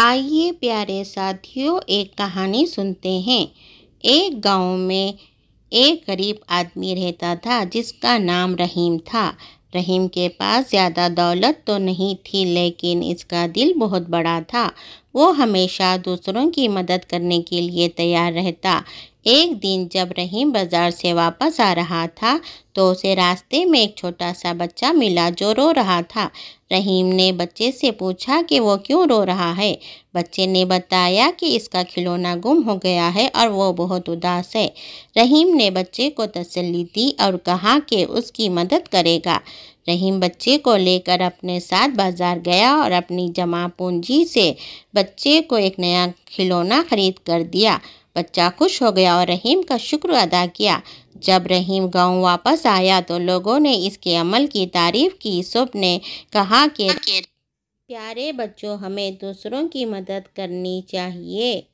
आइए प्यारे साथियों एक कहानी सुनते हैं एक गांव में एक गरीब आदमी रहता था जिसका नाम रहीम था रहीम के पास ज़्यादा दौलत तो नहीं थी लेकिन इसका दिल बहुत बड़ा था वो हमेशा दूसरों की मदद करने के लिए तैयार रहता एक दिन जब रहीम बाज़ार से वापस आ रहा था तो उसे रास्ते में एक छोटा सा बच्चा मिला जो रो रहा था रहीम ने बच्चे से पूछा कि वो क्यों रो रहा है बच्चे ने बताया कि इसका खिलौना गुम हो गया है और वो बहुत उदास है रहीम ने बच्चे को तसल्ली दी और कहा कि उसकी मदद करेगा रहीम बच्चे को लेकर अपने साथ बाज़ार गया और अपनी जमा पूंजी से बच्चे को एक नया खिलौना खरीद कर दिया बच्चा खुश हो गया और रहीम का शुक्र अदा किया जब रहीम गांव वापस आया तो लोगों ने इसके अमल की तारीफ की सुब ने कहा कि प्यारे बच्चों हमें दूसरों की मदद करनी चाहिए